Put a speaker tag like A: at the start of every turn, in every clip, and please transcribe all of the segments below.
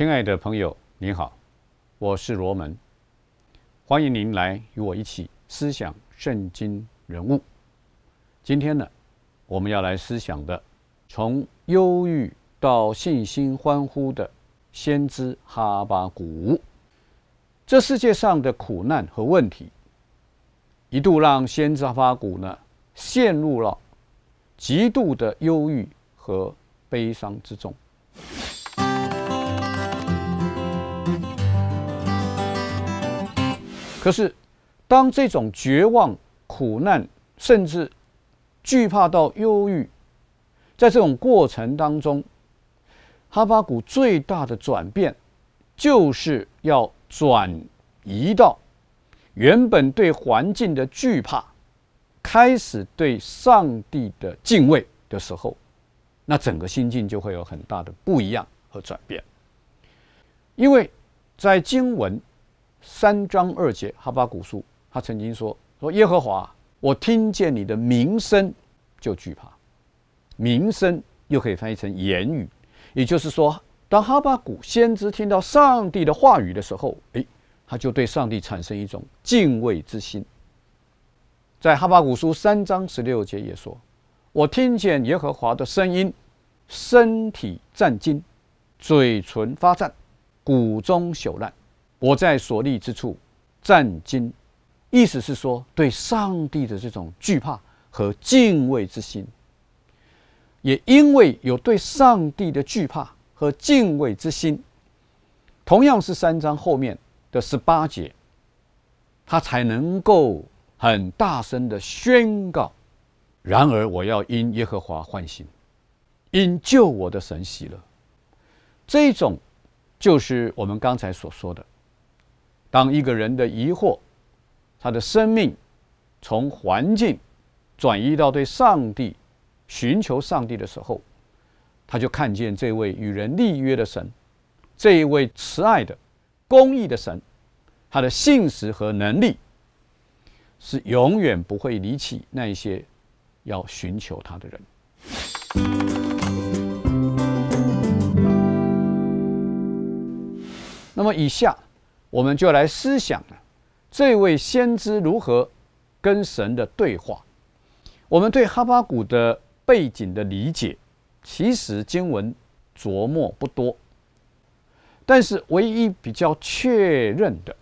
A: 亲爱的朋友，您好，我是罗门，欢迎您来与我一起思想圣经人物。今天呢，我们要来思想的，从忧郁到信心欢呼的先知哈巴谷。这世界上的苦难和问题，一度让先知哈巴谷呢，陷入了极度的忧郁和悲伤之中。可是，当这种绝望、苦难，甚至惧怕到忧郁，在这种过程当中，哈巴谷最大的转变，就是要转移到原本对环境的惧怕，开始对上帝的敬畏的时候，那整个心境就会有很大的不一样和转变，因为在经文。三章二节，哈巴古书，他曾经说：“说耶和华，我听见你的名声，就惧怕。名声又可以翻译成言语，也就是说，当哈巴古先知听到上帝的话语的时候，哎，他就对上帝产生一种敬畏之心。在哈巴古书三章十六节也说：‘我听见耶和华的声音，身体战惊，嘴唇发颤，骨中朽烂。’我在所立之处站今，意思是说，对上帝的这种惧怕和敬畏之心，也因为有对上帝的惧怕和敬畏之心，同样是三章后面的十八节，他才能够很大声的宣告。然而，我要因耶和华欢心，因救我的神喜乐。这种就是我们刚才所说的。当一个人的疑惑，他的生命从环境转移到对上帝寻求上帝的时候，他就看见这位与人立约的神，这一位慈爱的、公义的神，他的信实和能力是永远不会离弃那些要寻求他的人。那么，以下。我们就来思想呢，这位先知如何跟神的对话？我们对哈巴谷的背景的理解，其实经文琢磨不多，但是唯一比较确认的，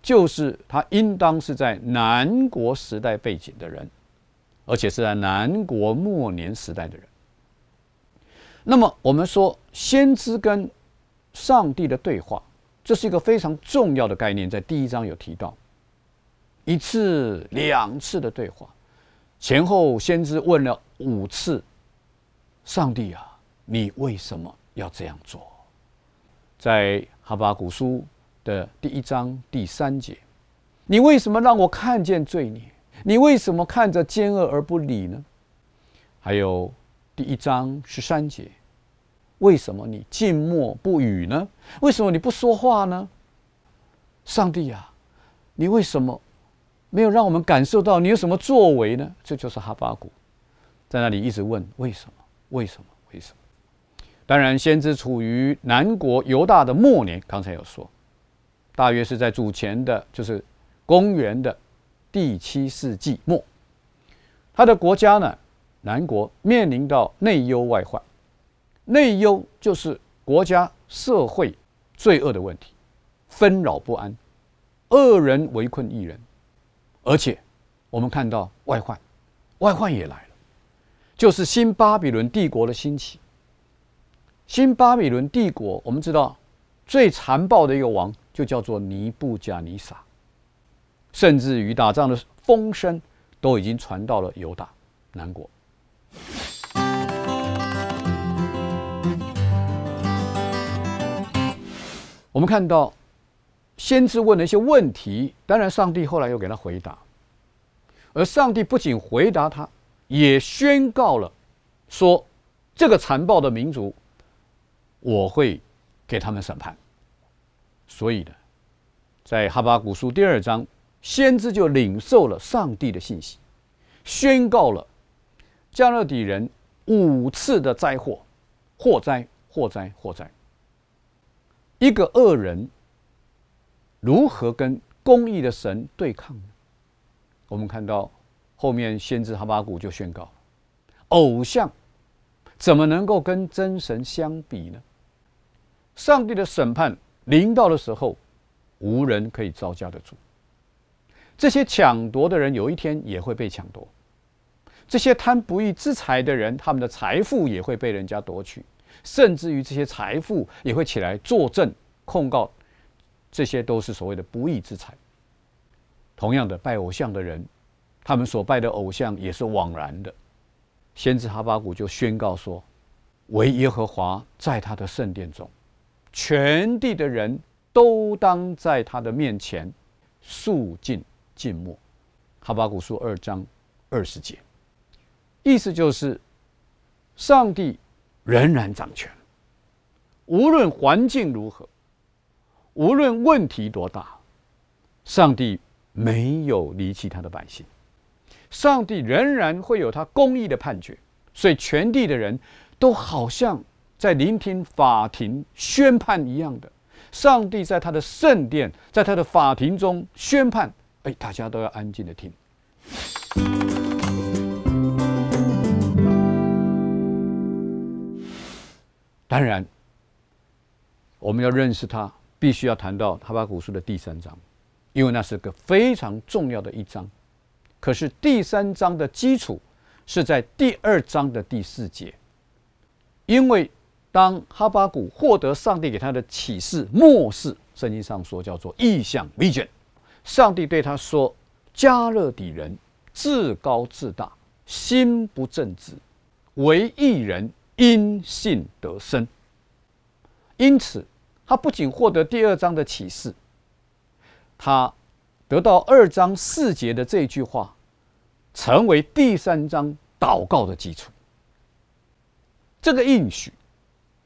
A: 就是他应当是在南国时代背景的人，而且是在南国末年时代的人。那么我们说，先知跟上帝的对话。这是一个非常重要的概念，在第一章有提到，一次两次的对话，前后先知问了五次，上帝啊，你为什么要这样做？在哈巴古书的第一章第三节，你为什么让我看见罪孽？你为什么看着奸恶而不理呢？还有第一章十三节。为什么你静默不语呢？为什么你不说话呢？上帝呀，你为什么没有让我们感受到你有什么作为呢？这就是哈巴谷在那里一直问为什么，为什么，为什么。当然，先知处于南国犹大的末年，刚才有说，大约是在主前的，就是公元的第七世纪末，他的国家呢，南国面临到内忧外患。内忧就是国家社会罪恶的问题，纷扰不安，恶人围困一人，而且我们看到外患，外患也来了，就是新巴比伦帝国的兴起。新巴比伦帝国，我们知道最残暴的一个王就叫做尼布贾尼撒，甚至于打仗的风声都已经传到了犹大南国。我们看到，先知问了一些问题，当然上帝后来又给他回答。而上帝不仅回答他，也宣告了说，这个残暴的民族，我会给他们审判。所以呢，在哈巴古书第二章，先知就领受了上帝的信息，宣告了加勒底人五次的灾祸、祸灾、祸灾、祸灾。一个恶人如何跟公义的神对抗呢？我们看到后面先知哈巴谷就宣告偶像怎么能够跟真神相比呢？上帝的审判临到的时候，无人可以招架得住。这些抢夺的人有一天也会被抢夺；这些贪不义之财的人，他们的财富也会被人家夺取。甚至于这些财富也会起来作证控告，这些都是所谓的不义之财。同样的，拜偶像的人，他们所拜的偶像也是枉然的。先知哈巴谷就宣告说：“唯耶和华在他的圣殿中，全地的人都当在他的面前肃静静默。”哈巴谷书二章二十节，意思就是，上帝。仍然掌权，无论环境如何，无论问题多大，上帝没有离弃他的百姓，上帝仍然会有他公义的判决。所以全地的人都好像在聆听法庭宣判一样的，上帝在他的圣殿，在他的法庭中宣判，哎，大家都要安静的听。当然，我们要认识他，必须要谈到哈巴古书的第三章，因为那是个非常重要的一章。可是第三章的基础是在第二章的第四节，因为当哈巴古获得上帝给他的启示，末世，圣经上说叫做意象 vision，上帝对他说：“加勒底人自高自大，心不正直，为一人。”因信得生，因此他不仅获得第二章的启示，他得到二章四节的这句话，成为第三章祷告的基础。这个应许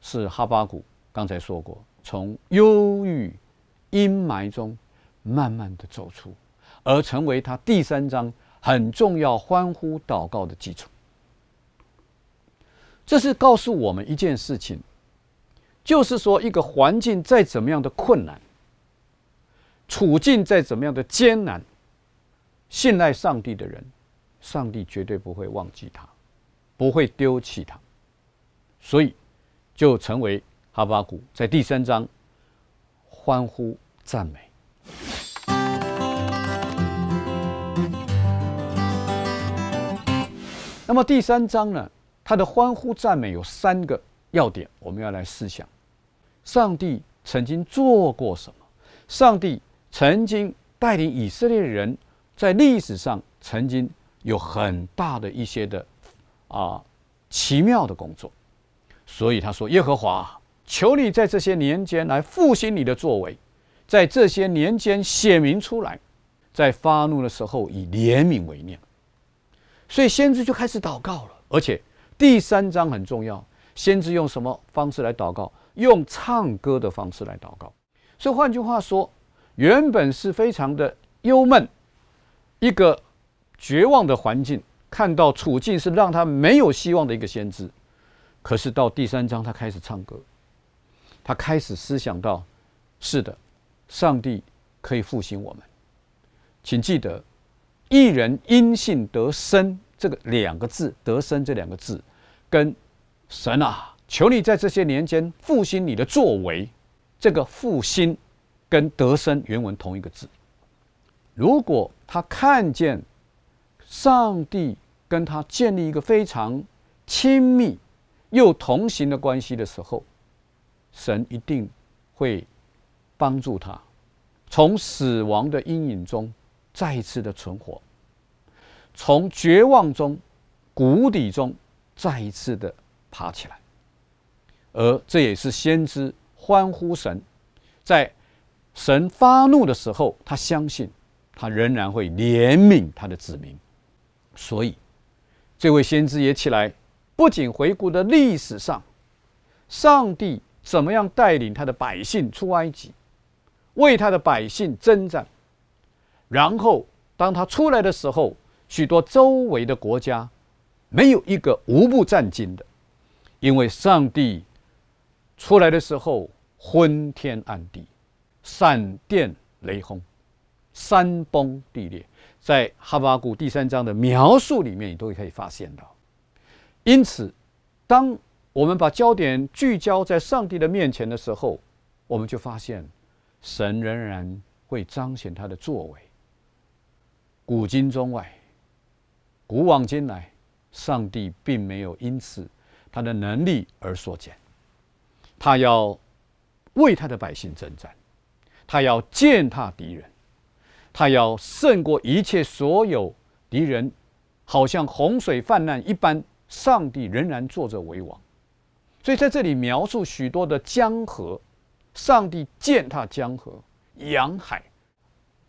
A: 是哈巴谷刚才说过，从忧郁阴霾中慢慢的走出，而成为他第三章很重要欢呼祷告的基础。这是告诉我们一件事情，就是说，一个环境再怎么样的困难，处境再怎么样的艰难，信赖上帝的人，上帝绝对不会忘记他，不会丢弃他，所以就成为哈巴谷在第三章欢呼赞美。那么第三章呢？他的欢呼赞美有三个要点，我们要来思想：上帝曾经做过什么？上帝曾经带领以色列人，在历史上曾经有很大的一些的啊奇妙的工作，所以他说：“耶和华，求你在这些年间来复兴你的作为，在这些年间显明出来，在发怒的时候以怜悯为念。”所以先知就开始祷告了，而且。第三章很重要，先知用什么方式来祷告？用唱歌的方式来祷告。所以换句话说，原本是非常的忧闷，一个绝望的环境，看到处境是让他没有希望的一个先知。可是到第三章，他开始唱歌，他开始思想到：是的，上帝可以复兴我们。请记得，一人因信得生。这个两个字“得生”这两个字，跟神啊，求你在这些年间复兴你的作为。这个复兴跟“得生”原文同一个字。如果他看见上帝跟他建立一个非常亲密又同行的关系的时候，神一定会帮助他从死亡的阴影中再一次的存活。从绝望中、谷底中再一次的爬起来，而这也是先知欢呼神，在神发怒的时候，他相信他仍然会怜悯他的子民，所以这位先知也起来，不仅回顾的历史上，上帝怎么样带领他的百姓出埃及，为他的百姓征战，然后当他出来的时候。许多周围的国家，没有一个无不震惊的，因为上帝出来的时候昏天暗地、闪电雷轰、山崩地裂，在哈巴谷第三章的描述里面，你都可以发现到。因此，当我们把焦点聚焦在上帝的面前的时候，我们就发现神仍然会彰显他的作为，古今中外。古往今来，上帝并没有因此他的能力而缩减。他要为他的百姓征战，他要践踏敌人，他要胜过一切所有敌人，好像洪水泛滥一般。上帝仍然坐着为王。所以在这里描述许多的江河，上帝践踏江河、洋海、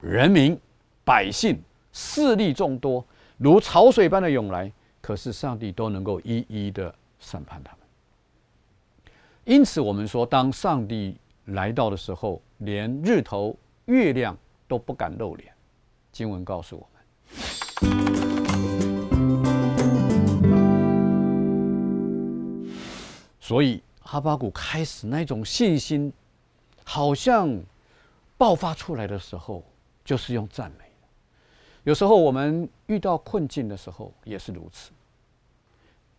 A: 人民、百姓、势力众多。如潮水般的涌来，可是上帝都能够一一的审判他们。因此，我们说，当上帝来到的时候，连日头、月亮都不敢露脸。经文告诉我们，所以哈巴谷开始那种信心，好像爆发出来的时候，就是用赞美。有时候我们遇到困境的时候也是如此，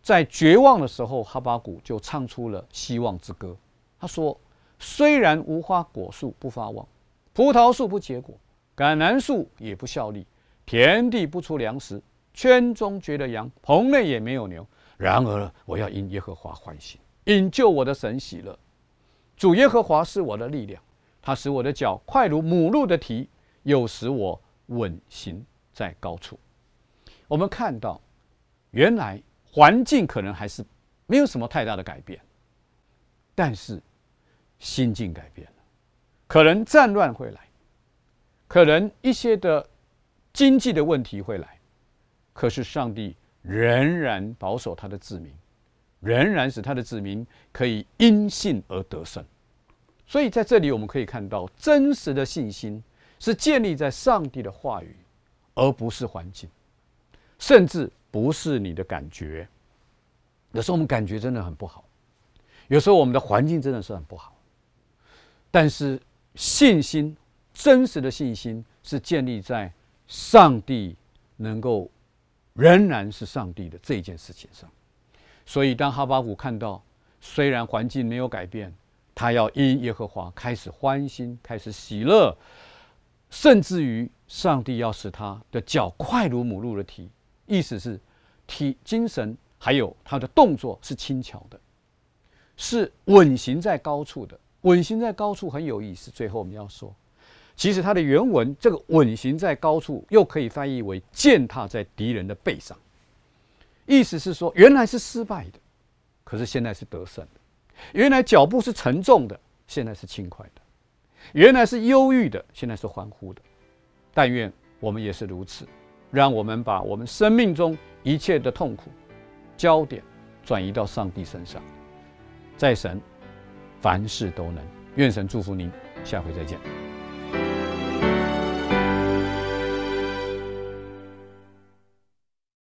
A: 在绝望的时候，哈巴谷就唱出了希望之歌。他说：“虽然无花果树不发旺，葡萄树不结果，橄榄树也不效力，田地不出粮食，圈中绝了羊，棚内也没有牛。然而我要因耶和华欢喜，引救我的神喜乐。主耶和华是我的力量，他使我的脚快如母鹿的蹄，又使我稳行。”在高处，我们看到，原来环境可能还是没有什么太大的改变，但是心境改变了，可能战乱会来，可能一些的经济的问题会来，可是上帝仍然保守他的子民，仍然使他的子民可以因信而得胜，所以在这里我们可以看到，真实的信心是建立在上帝的话语。而不是环境，甚至不是你的感觉。有时候我们感觉真的很不好，有时候我们的环境真的是很不好。但是信心，真实的信心是建立在上帝能够仍然是上帝的这件事情上。所以，当哈巴谷看到虽然环境没有改变，他要因耶和华开始欢心，开始喜乐，甚至于。上帝要使他的脚快如母鹿的蹄，意思是蹄、精神还有他的动作是轻巧的，是稳行在高处的。稳行在高处很有意思。最后我们要说，其实它的原文“这个稳行在高处”又可以翻译为“践踏在敌人的背上”，意思是说，原来是失败的，可是现在是得胜的；原来脚步是沉重的，现在是轻快的；原来是忧郁的，现在是欢呼的。但愿我们也是如此，让我们把我们生命中一切的痛苦焦点转移到上帝身上，在神凡事都能。愿神祝福您，下回再见。